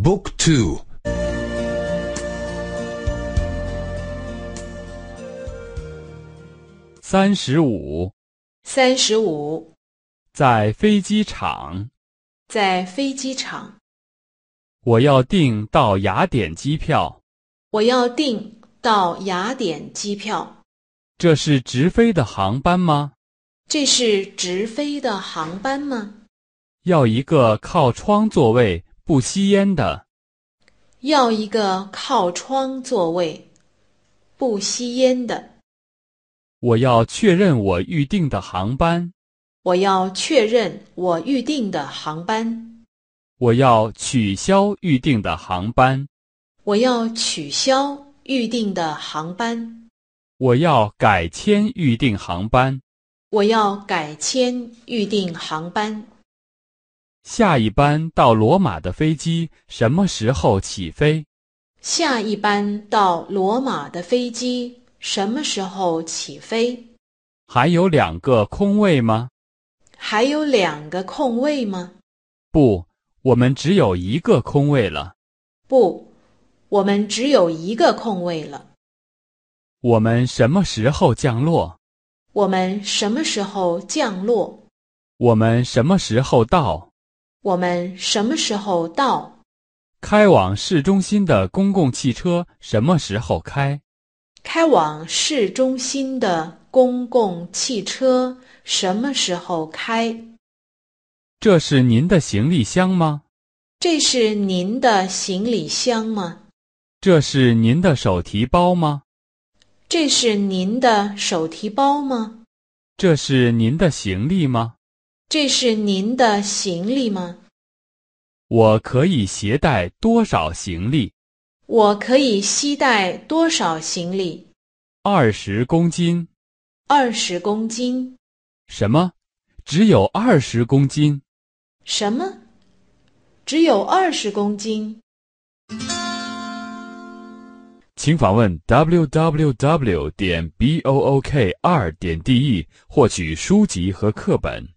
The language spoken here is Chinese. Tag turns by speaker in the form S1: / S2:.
S1: Book two. 三十五，三十五，在飞机场，
S2: 在飞机场，
S1: 我要订到雅典机票。
S2: 我要订到雅典机票。
S1: 这是直飞的航班吗？
S2: 这是直飞的航班吗？
S1: 要一个靠窗座位。不吸烟的，
S2: 要一个靠窗座位。不吸烟的，
S1: 我要确认我预定的航班。
S2: 我要确认我预定的航班。
S1: 我要取消预定的航班。
S2: 我要取消预定的航班。
S1: 我要改签预定航班。
S2: 我要改签预定航班。
S1: 下一班到罗马的飞机什么时候起飞？
S2: 下一班到罗马的飞机什么时候起飞？
S1: 还有两个空位吗？
S2: 还有两个空位吗？
S1: 不，我们只有一个空位了。
S2: 不，我们只有一个空位了。
S1: 我们什么时候降落？
S2: 我们什么时候降落？
S1: 我们什么时候到？
S2: 我们什么时候到？
S1: 开往市中心的公共汽车什么时候开？
S2: 开往市中心的公共汽车什么时候开？
S1: 这是您的行李箱吗？
S2: 这是您的行李箱吗？
S1: 这是您的手提包吗？
S2: 这是您的手提包吗？
S1: 这是您的行李吗？
S2: 这是您的行李吗？
S1: 我可以携带多少行李？
S2: 我可以携带多少行李？
S1: 二十公斤。
S2: 二十公斤。
S1: 什么？只有二十公斤？
S2: 什么？只有二十公斤？
S1: 请访问 www 点 b o o k 二点 d e 获取书籍和课本。